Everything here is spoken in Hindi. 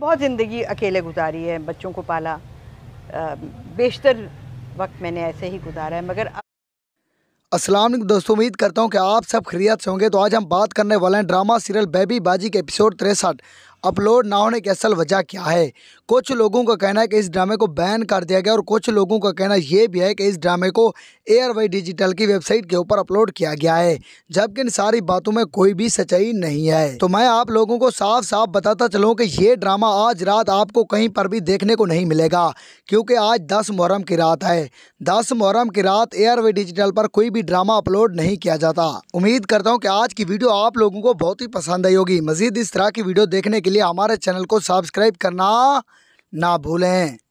बहुत ज़िंदगी अकेले गुजारी है बच्चों को पाला बेशतर वक्त मैंने ऐसे ही गुजारा है मगर असलम दोस्तों उम्मीद करता हूँ कि आप सब खरीत से होंगे तो आज हम बात करने वाले हैं ड्रामा सीरियल बेबी बाजी के एपिसोड तिरसठ अपलोड ना होने की असल वजह क्या है कुछ लोगों का कहना है कि इस ड्रामे को बैन कर दिया गया और कुछ लोगों का कहना यह भी है कि इस ड्रामे को एयर डिजिटल की वेबसाइट के ऊपर अपलोड किया गया है जबकि इन सारी बातों में कोई भी सच्चाई नहीं है तो मैं आप लोगों को साफ साफ बताता चलूँ कि ये ड्रामा आज रात आपको कहीं पर भी देखने को नहीं मिलेगा क्योंकि आज दस मुहर्रम की रात है दस मुहर्रम की रात ए वे डिजिटल पर कोई भी ड्रामा अपलोड नहीं किया जाता उम्मीद करता हूँ कि आज की वीडियो आप लोगों को बहुत ही पसंद आई होगी मजीद इस तरह की वीडियो देखने के के लिए हमारे चैनल को सब्सक्राइब करना ना भूलें